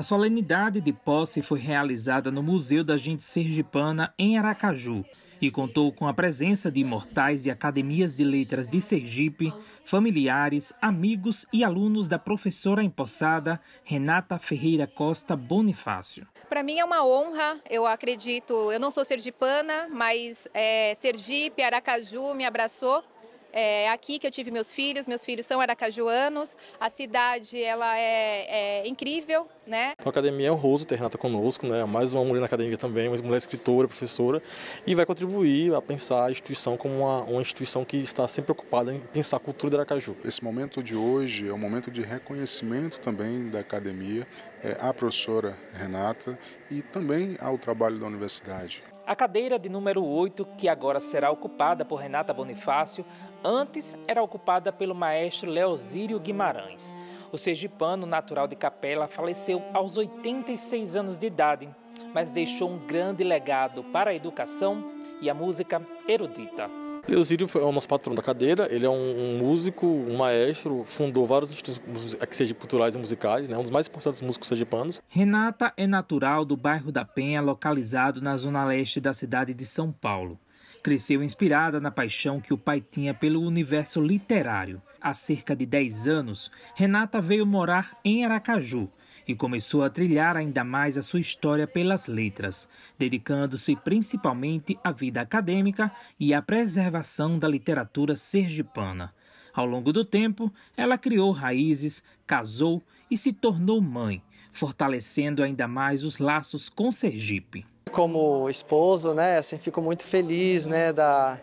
A solenidade de posse foi realizada no Museu da Gente Sergipana, em Aracaju, e contou com a presença de imortais de academias de letras de Sergipe, familiares, amigos e alunos da professora empossada Renata Ferreira Costa Bonifácio. Para mim é uma honra, eu acredito, eu não sou sergipana, mas é, Sergipe, Aracaju me abraçou é aqui que eu tive meus filhos, meus filhos são aracajuanos, a cidade ela é, é incrível, né? A academia é honroso ter Renata conosco, né? Mais uma mulher na academia também, uma mulher escritora, professora, e vai contribuir a pensar a instituição como uma, uma instituição que está sempre preocupada em pensar a cultura de Aracaju. Esse momento de hoje é um momento de reconhecimento também da academia, é, à professora Renata e também ao trabalho da universidade. A cadeira de número 8, que agora será ocupada por Renata Bonifácio, antes era ocupada pelo maestro Leozírio Guimarães. O sergipano, natural de Capela, faleceu aos 86 anos de idade, mas deixou um grande legado para a educação e a música erudita. Leusírio foi é o nosso patrão da cadeira, ele é um, um músico, um maestro, fundou vários institutos é que sejam culturais e musicais, né? um dos mais importantes músicos sergipanos. Renata é natural do bairro da Penha, localizado na zona leste da cidade de São Paulo. Cresceu inspirada na paixão que o pai tinha pelo universo literário. Há cerca de 10 anos, Renata veio morar em Aracaju, e começou a trilhar ainda mais a sua história pelas letras, dedicando-se principalmente à vida acadêmica e à preservação da literatura sergipana. Ao longo do tempo, ela criou raízes, casou e se tornou mãe, fortalecendo ainda mais os laços com Sergipe. Como esposo, né, assim, fico muito feliz, né, da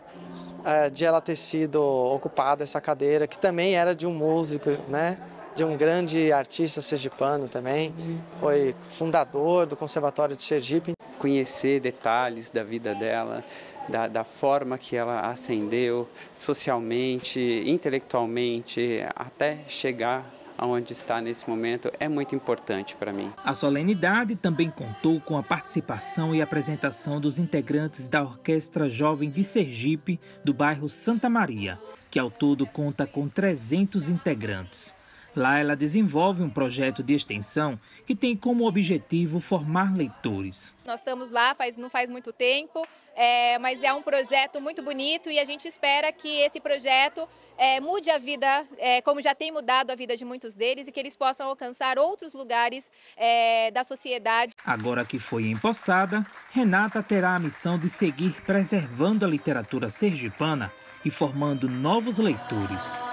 eh, de ela ter sido ocupada essa cadeira, que também era de um músico, né? de um grande artista sergipano também, foi fundador do Conservatório de Sergipe. Conhecer detalhes da vida dela, da, da, forma que ela ascendeu socialmente, intelectualmente, até chegar aonde está nesse momento é muito importante para mim. A solenidade também contou com a participação e apresentação dos integrantes da Orquestra Jovem de Sergipe, do bairro Santa Maria, que ao todo conta com 300 integrantes. Lá ela desenvolve um projeto de extensão que tem como objetivo formar leitores. Nós estamos lá faz, não faz muito tempo, é, mas é um projeto muito bonito e a gente espera que esse projeto é, mude a vida, é, como já tem mudado a vida de muitos deles, e que eles possam alcançar outros lugares é, da sociedade. Agora que foi empossada, Renata terá a missão de seguir preservando a literatura sergipana e formando novos leitores.